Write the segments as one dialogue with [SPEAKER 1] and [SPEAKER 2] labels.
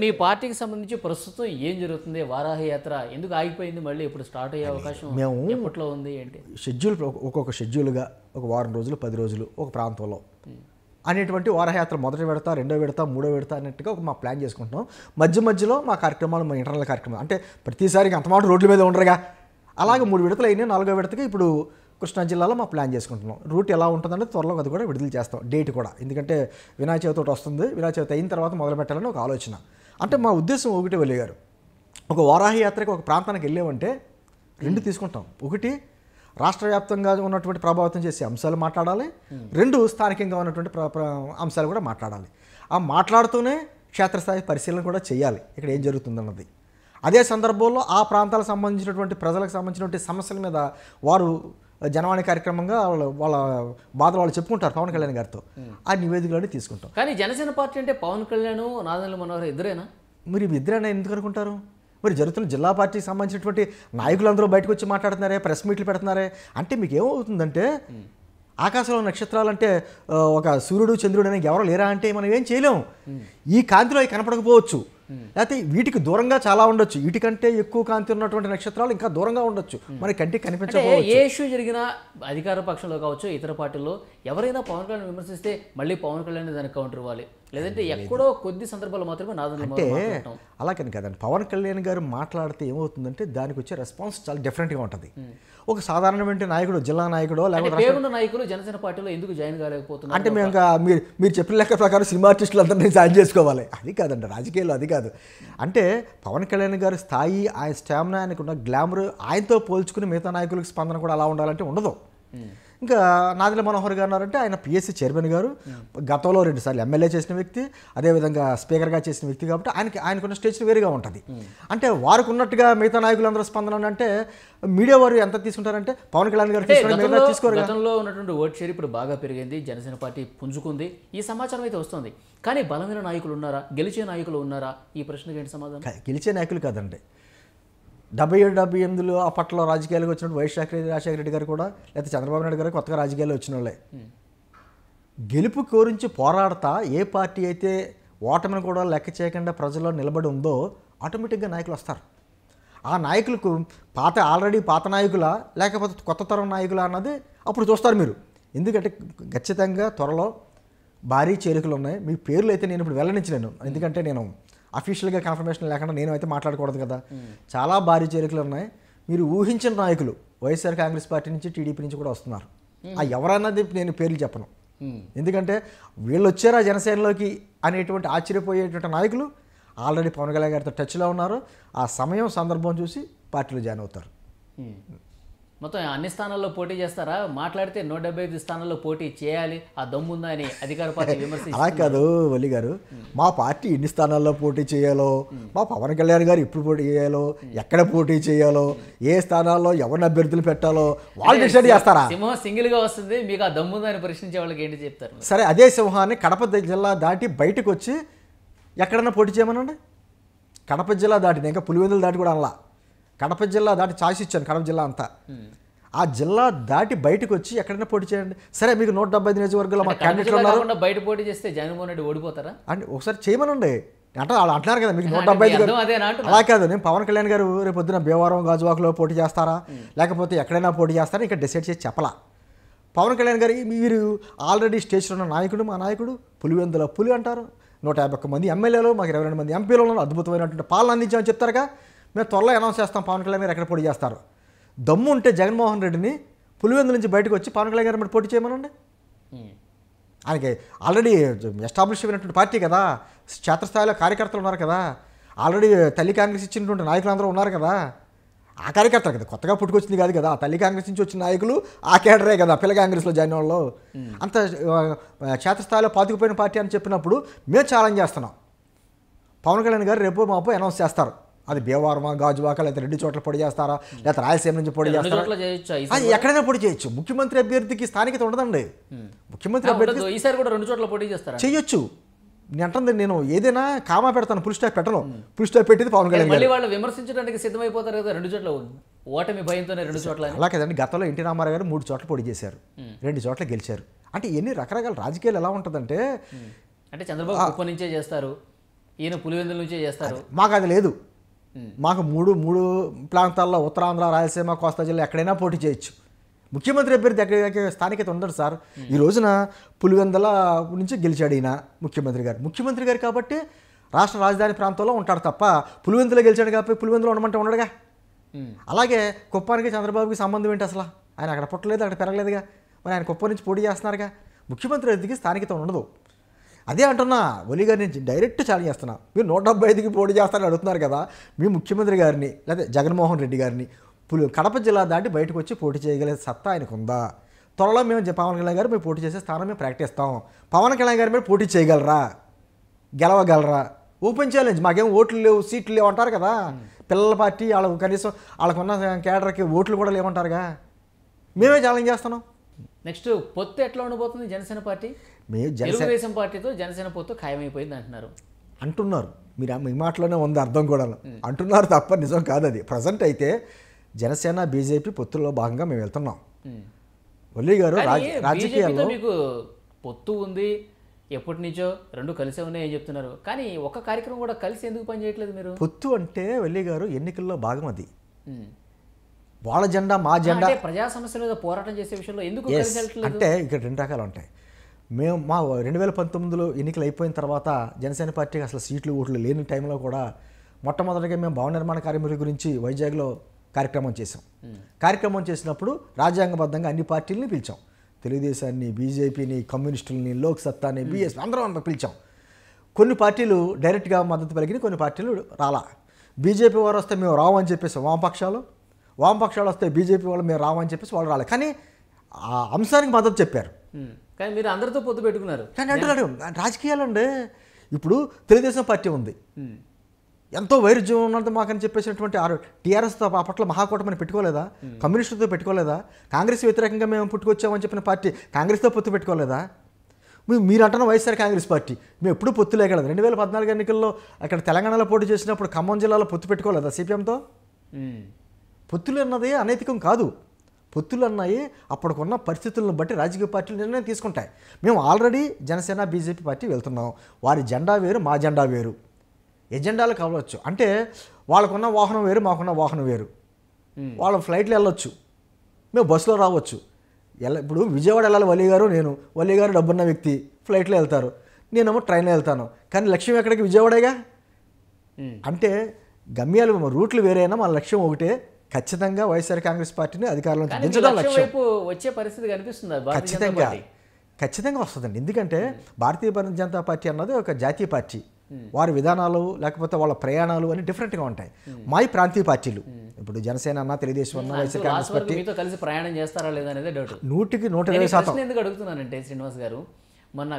[SPEAKER 1] నీ పార్టీకి సంబంధించి ప్రస్తుతం ఏం జరుగుతుంది వారాహ యాత్ర ఎందుకు ఆగిపోయింది మళ్ళీ ఇప్పుడు స్టార్ట్ అయ్యే అవకాశం మేము ఎప్పట్లో ఉంది ఏంటి
[SPEAKER 2] షెడ్యూల్ ఒక్కొక్క షెడ్యూల్గా ఒక వారం రోజులు పది రోజులు ఒక ప్రాంతంలో అనేటువంటి వారయాత్ర మొదటి విడత రెండో పెడతా మూడో విడత అన్నట్టుగా ఒక మా ప్లాన్ చేసుకుంటున్నాం మధ్య మధ్యలో మా కార్యక్రమాలు మా ఇంటర్నల్ కార్యక్రమాలు అంటే ప్రతిసారి అంత మాట రోడ్ల మీద ఉండరుగా అలాగే మూడు విడతలు అయినాయి నాలుగో విడతకి ఇప్పుడు కృష్ణా జిల్లాలో మా ప్లాన్ చేసుకుంటున్నాం రూట్ ఎలా ఉంటుందంటే త్వరలో అది కూడా విడుదల చేస్తాం డేట్ కూడా ఎందుకంటే వినాయక చవితి వస్తుంది వినాయక చవితి అయిన తర్వాత మొదలు పెట్టాలని ఒక ఆలోచన అంటే మా ఉద్దేశం ఒకటి వెళ్ళేగారు ఒక వారాహి యాత్రకి ఒక ప్రాంతానికి వెళ్ళామంటే రెండు తీసుకుంటాం ఒకటి రాష్ట్ర వ్యాప్తంగా ఉన్నటువంటి ప్రభావితం చేసే అంశాలు మాట్లాడాలి రెండు స్థానికంగా ఉన్నటువంటి అంశాలు కూడా మాట్లాడాలి ఆ మాట్లాడుతూనే క్షేత్రస్థాయి పరిశీలన కూడా చేయాలి ఇక్కడ ఏం జరుగుతుందన్నది అదే సందర్భంలో ఆ ప్రాంతాలకు సంబంధించినటువంటి ప్రజలకు సంబంధించినటువంటి సమస్యల మీద వారు జనవాణి కార్యక్రమంగా వాళ్ళు వాళ్ళ బాధలు వాళ్ళు చెప్పుకుంటారు పవన్ కళ్యాణ్ గారితో ఆ నివేదికలోనే తీసుకుంటాం
[SPEAKER 1] కానీ జనసేన పార్టీ అంటే పవన్ కళ్యాణ్ నాదెండ్ల మనోహర్ ఇద్దరేనా
[SPEAKER 2] మీరు ఇద్దరైనా ఎందుకు అనుకుంటారు మరి జరుగుతున్న జిల్లా పార్టీకి సంబంధించినటువంటి నాయకులందరూ బయటకు వచ్చి మాట్లాడుతున్నారే ప్రెస్ మీట్లు పెడుతున్నారే అంటే మీకు ఏమవుతుందంటే ఆకాశంలో నక్షత్రాలు అంటే ఒక సూర్యుడు చంద్రుడు అనేది ఎవరో లేరా అంటే మనం ఏం చేయలేము ఈ కాంతిలో కనపడకపోవచ్చు లేకపోతే వీటికి దూరంగా చాలా ఉండొచ్చు వీటికంటే ఎక్కువ కాంతి ఉన్నటువంటి నక్షత్రాలు ఇంకా దూరంగా ఉండొచ్చు మన కంటికి కనిపించే ఏ ఇష్యూ
[SPEAKER 1] జరిగినా అధికార పక్షంలో కావచ్చు ఇతర పార్టీల్లో ఎవరైనా పవన్ కళ్యాణ్ విమర్శిస్తే మళ్ళీ పవన్ కళ్యాణ్ దానికి కౌంటర్ ఇవ్వాలి లేదంటే ఎక్కడో కొద్ది సందర్భాలు మాత్రమే నాదండి అంటే
[SPEAKER 2] అలా కానీ కదండి పవన్ కళ్యాణ్ గారు మాట్లాడితే ఏమవుతుందంటే దానికి వచ్చే రెస్పాన్స్ చాలా డిఫరెంట్గా ఉంటుంది ఒక సాధారణమైన నాయకుడు జిల్లా నాయకుడు లేకపోతే
[SPEAKER 1] నాయకులు జనసేన పార్టీలో ఎందుకు జాయిన్ కాలేకపోతున్నారు
[SPEAKER 2] అంటే మేము మీరు మీరు చెప్పిన లెక్క ప్రకారం సినిమా ఆర్టిస్టులు అందరినీ జాయిన్ చేసుకోవాలి అది కాదండి రాజకీయాలు అది కాదు అంటే పవన్ కళ్యాణ్ గారి స్థాయి ఆయన స్టామినా ఆయనకున్న గ్లామర్ ఆయనతో పోల్చుకుని మిగతా నాయకులకు స్పందన కూడా అలా ఉండాలంటే ఉండదు ఇంకా నాదిల మనోహర్ గారు అన్నారంటే ఆయన పిఎస్సి చైర్మన్ గారు గతంలో రెండుసార్లు ఎమ్మెల్యే చేసిన వ్యక్తి అదేవిధంగా స్పీకర్గా చేసిన వ్యక్తి కాబట్టి ఆయనకి ఆయనకున్న స్టేషన్ వేరుగా ఉంటుంది అంటే వారికి ఉన్నట్టుగా మిగతా నాయకులందరూ స్పందన అంటే మీడియా వారు ఎంత తీసుకుంటారంటే పవన్ కళ్యాణ్ గారు తీసుకోరు
[SPEAKER 1] గతంలో ఉన్నటువంటి ఓట్ షేర్ ఇప్పుడు బాగా పెరిగింది జనసేన పార్టీ పుంజుకుంది ఈ సమాచారం అయితే వస్తుంది కానీ బలమైన నాయకులు ఉన్నారా గెలిచే నాయకులు ఉన్నారా ఈ ప్రశ్నకి ఏంటి
[SPEAKER 2] సమాధానం గెలిచే నాయకులు కాదండి డెబ్బై ఏడు డెబ్బై ఎనిమిదిలో అప్పట్లో రాజకీయాలకు వచ్చినప్పుడు వైఎస్ రాజశేఖర రెడ్డి గారు కూడా లేకపోతే చంద్రబాబు నాయుడు గారు కొత్తగా రాజకీయాలు వచ్చిన వాళ్ళే గెలుపు కోరించి పోరాడతా ఏ పార్టీ అయితే ఓటమిని కూడా లెక్క చేయకుండా ప్రజల్లో నిలబడి ఉందో ఆటోమేటిక్గా నాయకులు వస్తారు ఆ నాయకులకు పాత ఆల్రెడీ పాత నాయకుల లేకపోతే కొత్త తరం నాయకుల అన్నది అప్పుడు చూస్తారు మీరు ఎందుకంటే ఖచ్చితంగా త్వరలో భారీ చేరికలు ఉన్నాయి మీ పేర్లు అయితే నేను ఇప్పుడు వెల్లడించలేను ఎందుకంటే నేను అఫీషియల్గా కన్ఫర్మేషన్ లేకుండా నేను అయితే మాట్లాడకూడదు కదా చాలా భారీ చేరికలు ఉన్నాయి మీరు ఊహించిన నాయకులు వైఎస్ఆర్ కాంగ్రెస్ పార్టీ నుంచి టీడీపీ నుంచి కూడా వస్తున్నారు hmm. ఆ ఎవరన్నది నేను పేర్లు చెప్పను hmm. ఎందుకంటే వీళ్ళు వచ్చారా జనసేనలోకి అనేటువంటి ఆశ్చర్యపోయేటువంటి నాయకులు ఆల్రెడీ పవన్ కళ్యాణ్ గారితో టచ్లో ఉన్నారు ఆ సమయం సందర్భం చూసి పార్టీలో జాయిన్ అవుతారు hmm.
[SPEAKER 1] మొత్తం అన్ని స్థానాల్లో పోటీ చేస్తారా మాట్లాడితే నూట డెబ్బై ఐదు స్థానాల్లో పోటీ చేయాలి ఆ దమ్ముందా అని అధికార పార్టీ విమర్శించారు అలా కాదు
[SPEAKER 2] వల్లి గారు మా పార్టీ ఎన్ని స్థానాల్లో పోటీ చేయాలో మా పవన్ కళ్యాణ్ గారు ఎప్పుడు పోటీ చేయాలో ఎక్కడ పోటీ చేయాలో ఏ స్థానాల్లో ఎవరిని అభ్యర్థులు పెట్టాలో వాళ్ళు డిసైడ్ చేస్తారా
[SPEAKER 1] సింహం సింగిల్గా వస్తుంది మీకు ఆ దమ్ముందా అని ప్రశ్నించే వాళ్ళకి ఏంటి చెప్తారు
[SPEAKER 2] సరే అదే సింహాన్ని కడప జిల్లా దాటి బయటకు వచ్చి ఎక్కడన్నా పోటీ చేయమనండి కడప జిల్లా దాటిన ఇంకా పులివెందులు దాటి కూడా అనలా కడప జిల్లా దాటి చాసిచ్చాను కడప జిల్లా అంతా ఆ జిల్లా దాటి బయటకు వచ్చి ఎక్కడైనా పోటీ చేయండి సరే మీకు నూట డెబ్బై ఐదు నియోజకవర్గంలో మా క్యాండిడేట్లు ఉన్నారు
[SPEAKER 1] బయట పోటీ చేస్తే జగన్మోహన్ రెడ్డి ఓడిపోతారా
[SPEAKER 2] అండి ఒకసారి చేయమనండి అంటే వాళ్ళు అంటున్నారు కదా మీకు నూట డెబ్బై ఐదు అలా కాదు నేను పవన్ కళ్యాణ్ గారు రేపు పొద్దున భీమవరం గాజువాకలో పోటీ చేస్తారా లేకపోతే ఎక్కడైనా పోటీ చేస్తారా ఇంకా డిసైడ్ చేసి చెప్పలా పవన్ కళ్యాణ్ గారు మీరు ఆల్రెడీ స్టేజ్లో ఉన్న నాయకుడు మా నాయకుడు పులివెందుల పులి అంటారు నూట యాభై ఒక్క మంది ఎమ్మెల్యేలు మాకు ఇరవై రెండు మంది ఎంపీలు ఉన్నారు అద్భుతమైనటువంటి పాలన అందించామని చెప్తారుగా మేము త్వరలో అనౌన్స్ చేస్తాం పవన్ కళ్యాణ్ గారు ఎక్కడ పోటీ చేస్తారు దమ్ము ఉంటే జగన్మోహన్ రెడ్డిని పులివెందు నుంచి బయటకు వచ్చి పవన్ కళ్యాణ్ గారు మీరు పోటీ చేయమనండి ఆయనకి ఆల్రెడీ ఎస్టాబ్లిష్ అయినటువంటి పార్టీ కదా క్షేత్రస్థాయిలో కార్యకర్తలు ఉన్నారు కదా ఆల్రెడీ తల్లి కాంగ్రెస్ ఇచ్చినటువంటి నాయకులు అందరూ ఉన్నారు కదా ఆ కార్యకర్తలు కదా కొత్తగా పుట్టుకొచ్చింది కాదు కదా తల్లి కాంగ్రెస్ నుంచి వచ్చిన నాయకులు ఆ కేడరే కదా పిల్ల కాంగ్రెస్లో జాయిన్ వాళ్ళు అంత క్షేత్రస్థాయిలో పాతుకుపోయిన పార్టీ అని చెప్పినప్పుడు మేము ఛాలెంజ్ చేస్తున్నాం పవన్ కళ్యాణ్ గారు రేపు మాపు అనౌన్స్ చేస్తారు అది భీమవరమా గాజువాక లేకపోతే రెండు చోట్ల పొడి చేస్తారా లేకపోతే రాయలసీమ నుంచి పొడి చేస్తారా ఎక్కడైనా పొడి చేయొచ్చు ముఖ్యమంత్రి అభ్యర్థికి స్థానికత ఉండదండి ముఖ్యమంత్రి అభ్యర్థి
[SPEAKER 1] ఈసారి కూడా రెండు చోట్ల పొడి చేస్తారా చేయొచ్చు
[SPEAKER 2] అంటుంది నేను ఏదైనా కామా పెడతాను పుల్ స్టాప్ పెట్టను పుల్ స్టాప్ పెట్టేది పవన్ కళ్యాణ్ మళ్ళీ
[SPEAKER 1] వాళ్ళు విమర్శించడానికి సిద్ధమైపోతారు కదా రెండు చోట్ల ఓటమి భయంతోనే రెండు చోట్ల అలా
[SPEAKER 2] కదండి గతంలో ఎన్టీ రామారావు గారు మూడు చోట్ల పొడి చేశారు రెండు చోట్ల గెలిచారు అంటే ఎన్ని రకరకాల రాజకీయాలు ఎలా ఉంటుందంటే
[SPEAKER 1] అంటే చంద్రబాబు నుంచే చేస్తారు ఈయన పులివెందుల నుంచే
[SPEAKER 2] చేస్తారు మాకు అది లేదు మాకు మూడు మూడు ప్రాంతాల్లో ఉత్తరాంధ్ర రాయలసీమ కోస్తా జిల్లా ఎక్కడైనా పోటీ చేయొచ్చు ముఖ్యమంత్రి అభ్యర్థి దగ్గర స్థానికత ఉండదు సార్ ఈ రోజున పులివెందల నుంచి గెలిచాడు ఈయన ముఖ్యమంత్రి గారు ముఖ్యమంత్రి గారు కాబట్టి రాష్ట్ర రాజధాని ప్రాంతంలో ఉంటాడు తప్ప పులివెందులో గెలిచాడు కాబట్టి పులివెందులో ఉండమంటే ఉండడుగా అలాగే కుప్పానికి చంద్రబాబుకి సంబంధం ఏంటి అసలు ఆయన అక్కడ పుట్టలేదు అక్కడ పెరగలేదుగా మరి ఆయన కుప్ప నుంచి పోటీ చేస్తున్నారుగా ముఖ్యమంత్రి అభ్యర్థికి స్థానికత ఉండదు అదే అంటున్నా ఒలి గారి నుంచి డైరెక్ట్ ఛాలెంజ్ చేస్తున్నా మీరు నూట డెబ్బై ఐదుకి పోటీ చేస్తారని అడుగుతున్నారు కదా మీ ముఖ్యమంత్రి గారిని లేదా జగన్మోహన్ రెడ్డి గారిని పులు కడప జిల్లా దాటి బయటకు వచ్చి పోటీ చేయగలిగే సత్తా ఆయనకు ఉందా త్వరలో మేము పవన్ కళ్యాణ్ గారు మేము పోటీ చేసే స్థానం మేము ప్రకటిస్తాం పవన్ కళ్యాణ్ గారి మీద పోటీ చేయగలరా గెలవగలరా ఓపెన్ ఛాలెంజ్ మాకేం ఓట్లు లేవు సీట్లు లేవు అంటారు కదా పిల్లల పార్టీ వాళ్ళకు కనీసం వాళ్ళకున్న కేడర్కి ఓట్లు కూడా లేవంటారుగా మేమే ఛాలెంజ్ చేస్తున్నాం నెక్స్ట్
[SPEAKER 1] పొత్తు ఎట్లా ఉండిపోతుంది జనసేన పార్టీ తెలుగుదేశం పార్టీతో జనసేన పొత్తు ఖాయమైపోయింది అంటున్నారు
[SPEAKER 2] అంటున్నారు మీరు మీ మాటలోనే ఉంది అర్థం కూడా అంటున్నారు తప్ప నిజం కాదు అది ప్రజెంట్ అయితే జనసేన బీజేపీ పొత్తుల్లో భాగంగా మేము వెళ్తున్నాం వల్లి గారు రాజకీయాల్లో
[SPEAKER 1] మీకు పొత్తు ఉంది ఎప్పటి నుంచో రెండు కలిసే ఉన్నాయని చెప్తున్నారు కానీ ఒక కార్యక్రమం కూడా కలిసి ఎందుకు పనిచేయట్లేదు మీరు
[SPEAKER 2] పొత్తు అంటే వెళ్ళి గారు ఎన్నికల్లో భాగం అది వాళ్ళ జెండా మా జెండా
[SPEAKER 1] ప్రజా సమస్యల మీద పోరాటం చేసే విషయంలో ఎందుకు అంటే
[SPEAKER 2] ఇక్కడ రెండు రకాలు ఉంటాయి మేము మా రెండు వేల పంతొమ్మిదిలో ఎన్నికలు అయిపోయిన తర్వాత జనసేన పార్టీకి అసలు సీట్లు ఓట్లు లేని టైంలో కూడా మొట్టమొదటిగా మేము భవన నిర్మాణ కార్మికుల గురించి వైజాగ్లో కార్యక్రమం చేసాం hmm. కార్యక్రమం చేసినప్పుడు రాజ్యాంగబద్ధంగా అన్ని పార్టీలని పిలిచాం తెలుగుదేశాన్ని బీజేపీని కమ్యూనిస్టులని సత్తాని hmm. బీఎస్ అందరం పిలిచాం కొన్ని పార్టీలు డైరెక్ట్గా మద్దతు పలికిన కొన్ని పార్టీలు రాలా బీజేపీ వారు వస్తే మేము రావు అని చెప్పేసి వామపక్షాలు వామపక్షాలు వస్తే బీజేపీ వాళ్ళు మేము రావని చెప్పేసి వాళ్ళు రాలేదు కానీ ఆ అంశానికి మద్దతు చెప్పారు
[SPEAKER 1] కానీ మీరు అందరితో పొత్తు పెట్టుకున్నారు కానీ అంటారు
[SPEAKER 2] రాజకీయాలు అండి ఇప్పుడు తెలుగుదేశం పార్టీ ఉంది ఎంతో వైరుధ్యం ఉన్నది మాకని చెప్పేసినటువంటి ఆరు టీఆర్ఎస్తో అప్పట్లో మహాకూటమని పెట్టుకోలేదా కమ్యూనిస్టులతో పెట్టుకోలేదా కాంగ్రెస్ వ్యతిరేకంగా మేము పుట్టుకొచ్చామని చెప్పిన పార్టీ కాంగ్రెస్తో పొత్తు పెట్టుకోలేదా మీరు అంటున్న వైఎస్ఆర్ కాంగ్రెస్ పార్టీ మేము ఎప్పుడు పొత్తు లేకలేదు రెండు వేల పద్నాలుగు ఎన్నికల్లో అక్కడ తెలంగాణలో పోటీ చేసినప్పుడు ఖమ్మం జిల్లాలో పొత్తు పెట్టుకోలేదా సిపిఎంతో పొత్తులు అన్నదే అనైతికం కాదు పొత్తులు అన్నాయి అప్పటికున్న పరిస్థితులను బట్టి రాజకీయ పార్టీలు నిర్ణయం తీసుకుంటాయి మేము ఆల్రెడీ జనసేన బీజేపీ పార్టీ వెళ్తున్నాం వారి జెండా వేరు మా జెండా వేరు ఎజెండాలు కావచ్చు అంటే వాళ్ళకున్న వాహనం వేరు మాకున్న వాహనం వేరు వాళ్ళ ఫ్లైట్లు వెళ్ళొచ్చు మేము బస్సులో రావచ్చు ఎలా ఇప్పుడు విజయవాడ వెళ్ళాలి వలీ గారు నేను వలీ గారు డబ్బున్న వ్యక్తి ఫ్లైట్లో వెళ్తారు నేనేమో ట్రైన్లో వెళ్తాను కానీ లక్ష్యం ఎక్కడికి విజయవాడేగా అంటే గమ్యాలు రూట్లు వేరైనా మన లక్ష్యం ఒకటే ఖచ్చితంగా వైఎస్ఆర్ కాంగ్రెస్ పార్టీని అధికారంలో దించడం లక్ష్యం
[SPEAKER 1] వచ్చే పరిస్థితి కనిపిస్తుంది ఖచ్చితంగా
[SPEAKER 2] ఖచ్చితంగా వస్తుందండి ఎందుకంటే భారతీయ జనతా పార్టీ అన్నది ఒక జాతీయ పార్టీ వారి విధానాలు లేకపోతే వాళ్ళ ప్రయాణాలు అన్ని డిఫరెంట్గా ఉంటాయి మాయి ప్రాంతీయ పార్టీలు ఇప్పుడు జనసేన అన్న తెలుగుదేశం అన్న వైఎస్ఆర్ కాంగ్రెస్ పార్టీ
[SPEAKER 1] కలిసి ప్రయాణం చేస్తారా లేదా అనేది డౌట్
[SPEAKER 2] నూటికి నూట ఇరవై శాతం
[SPEAKER 1] ఎందుకు అడుగుతున్నానంటే శ్రీనివాస్ గారు మొన్న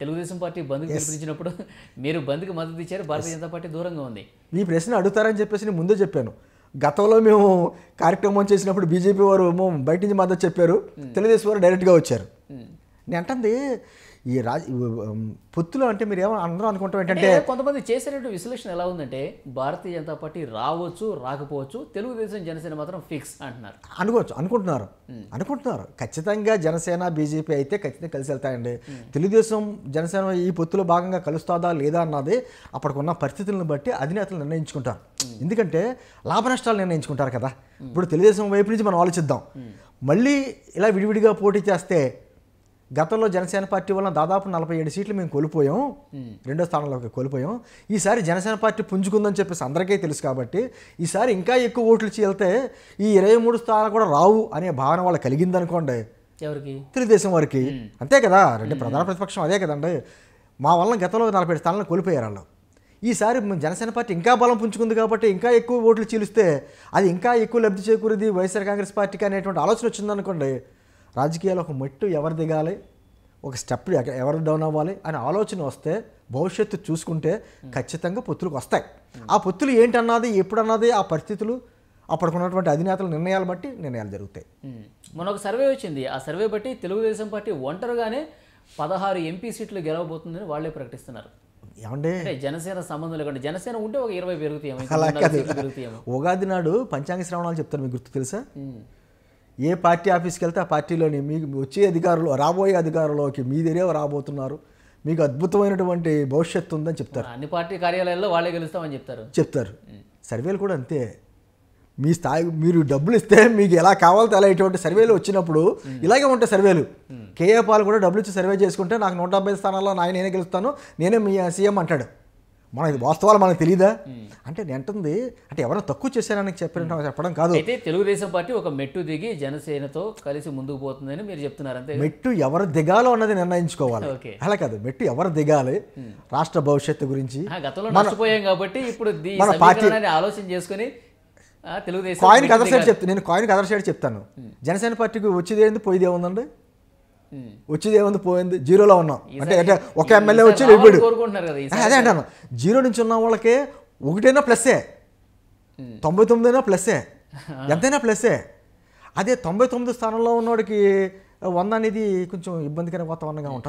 [SPEAKER 1] తెలుగుదేశం పార్టీ బంద్ పిలిపించినప్పుడు మీరు బంద్కి మద్దతు ఇచ్చారు భారతీయ జనతా పార్టీ
[SPEAKER 2] దూరంగా ఉంది ఈ ప్రశ్న అడుగుతారని చెప్పేసి నేను ముందే చెప్పాను గతంలో మేము కార్యక్రమం చేసినప్పుడు బీజేపీ వారు బయట నుంచి మద్దతు చెప్పారు తెలుగుదేశం వారు డైరెక్ట్గా వచ్చారు నేను అంటే ఈ రాజ పొత్తులు అంటే మీరు ఏమో అందరూ అనుకుంటాం ఏంటంటే
[SPEAKER 1] కొంతమంది చేసేటువంటి విశ్లేషణ ఎలా ఉందంటే భారతీయ జనతా పార్టీ రావచ్చు రాకపోవచ్చు తెలుగుదేశం జనసేన మాత్రం ఫిక్స్ అంటున్నారు
[SPEAKER 2] అనుకోవచ్చు అనుకుంటున్నారు అనుకుంటున్నారు ఖచ్చితంగా జనసేన బీజేపీ అయితే ఖచ్చితంగా కలిసి వెళ్తాయండి తెలుగుదేశం జనసేన ఈ పొత్తులో భాగంగా కలుస్తుందా లేదా అన్నది అప్పటికున్న పరిస్థితులను బట్టి అధినేతలు నిర్ణయించుకుంటారు ఎందుకంటే లాభనష్టాలు నిర్ణయించుకుంటారు కదా ఇప్పుడు తెలుగుదేశం వైపు నుంచి మనం ఆలోచిద్దాం మళ్ళీ ఇలా విడివిడిగా పోటీ చేస్తే గతంలో జనసేన పార్టీ వల్ల దాదాపు నలభై ఏడు సీట్లు మేము కోల్పోయాం రెండో స్థానంలోకి కోల్పోయాం ఈసారి జనసేన పార్టీ పుంజుకుందని చెప్పేసి అందరికీ తెలుసు కాబట్టి ఈసారి ఇంకా ఎక్కువ ఓట్లు చీలితే ఈ ఇరవై మూడు స్థానాలు కూడా రావు అనే భావన వాళ్ళు కలిగిందనుకోండి ఎవరికి తెలుగుదేశం వారికి అంతే కదా రెండు ప్రధాన ప్రతిపక్షం అదే కదండి మా వల్ల గతంలో నలభై ఏడు స్థానాలను కోల్పోయారు వాళ్ళు ఈసారి జనసేన పార్టీ ఇంకా బలం పుంజుకుంది కాబట్టి ఇంకా ఎక్కువ ఓట్లు చీలిస్తే అది ఇంకా ఎక్కువ లబ్ధి చేకూరేది వైఎస్ఆర్ కాంగ్రెస్ పార్టీకి అనేటువంటి ఆలోచన వచ్చిందనుకోండి రాజకీయాలు ఒక మెట్టు ఎవరు దిగాలి ఒక స్టెప్ ఎవరు డౌన్ అవ్వాలి అనే ఆలోచన వస్తే భవిష్యత్తు చూసుకుంటే ఖచ్చితంగా పొత్తులకు వస్తాయి ఆ పొత్తులు ఏంటన్నది ఎప్పుడన్నది ఆ పరిస్థితులు అప్పటికున్నటువంటి అధినేతల నిర్ణయాలు బట్టి నిర్ణయాలు జరుగుతాయి
[SPEAKER 1] మన ఒక సర్వే వచ్చింది ఆ సర్వే బట్టి తెలుగుదేశం పార్టీ ఒంటరిగానే పదహారు ఎంపీ సీట్లు గెలవబోతుందని వాళ్ళే ప్రకటిస్తున్నారు ఏమంటే జనసేన సంబంధం లేకుండా జనసేన ఉంటే ఒక ఇరవై పెరుగుతాయి
[SPEAKER 2] ఉగాది నాడు పంచాంగ శ్రవణాలు చెప్తారు మీకు గుర్తు తెలుసా ఏ పార్టీ ఆఫీస్కి వెళ్తే ఆ పార్టీలోని మీకు వచ్చే అధికారులు రాబోయే అధికారులోకి మీదేరే రాబోతున్నారు మీకు అద్భుతమైనటువంటి భవిష్యత్తు ఉందని చెప్తారు అన్ని
[SPEAKER 1] పార్టీ కార్యాలయాల్లో వాళ్ళే గెలుస్తామని చెప్తారు
[SPEAKER 2] చెప్తారు సర్వేలు కూడా అంతే మీ స్థాయి మీరు డబ్బులు ఇస్తే మీకు ఎలా కావాలో అలా ఇటువంటి సర్వేలు వచ్చినప్పుడు ఇలాగే ఉంటాయి సర్వేలు కేఏ పాల్ కూడా డబ్బులు ఇచ్చి సర్వే చేసుకుంటే నాకు నూట స్థానాల్లో నాయన నేనే గెలుస్తాను నేనే మీ సీఎం అంటాడు మన ఇది వాస్తవాలు మనకు తెలియదా అంటే నేను అంటుంది అంటే ఎవరైనా తక్కువ చేశారని చెప్పిన చెప్పడం కాదు అయితే
[SPEAKER 1] తెలుగుదేశం పార్టీ ఒక మెట్టు దిగి జనసేనతో కలిసి ముందుకు పోతుందని మీరు చెప్తున్నారు అంతే మెట్టు
[SPEAKER 2] ఎవరు దిగాలో అన్నది నిర్ణయించుకోవాలి అలా కాదు మెట్టు ఎవరు దిగాలి రాష్ట్ర భవిష్యత్తు గురించి గతంలో నష్టపోయాం
[SPEAKER 1] కాబట్టి ఇప్పుడు మన పార్టీ ఆలోచన చేసుకుని తెలుగుదేశం కాయిన్ కదర్ సైడ్
[SPEAKER 2] చెప్తాను నేను కాయిన్ కదర్ సైడ్ చెప్తాను జనసేన పార్టీకి వచ్చేది ఏంది పోయేది ఏముందండి వచ్చేది ఏమంది పోయింది జీరోలో ఉన్నాం అంటే అంటే ఒక ఎమ్మెల్యే వచ్చి
[SPEAKER 1] వెళ్ళిపోయాడు అదే అంటాను
[SPEAKER 2] జీరో నుంచి ఉన్న వాళ్ళకే ఒకటైనా ప్లస్సే తొంభై తొమ్మిది అయినా ప్లస్సే ఎంతైనా ప్లస్సే అదే తొంభై తొమ్మిది స్థానంలో ఉన్నవాడికి వంద అనేది కొంచెం ఇబ్బందికర వాతావరణంగా ఉంటుంది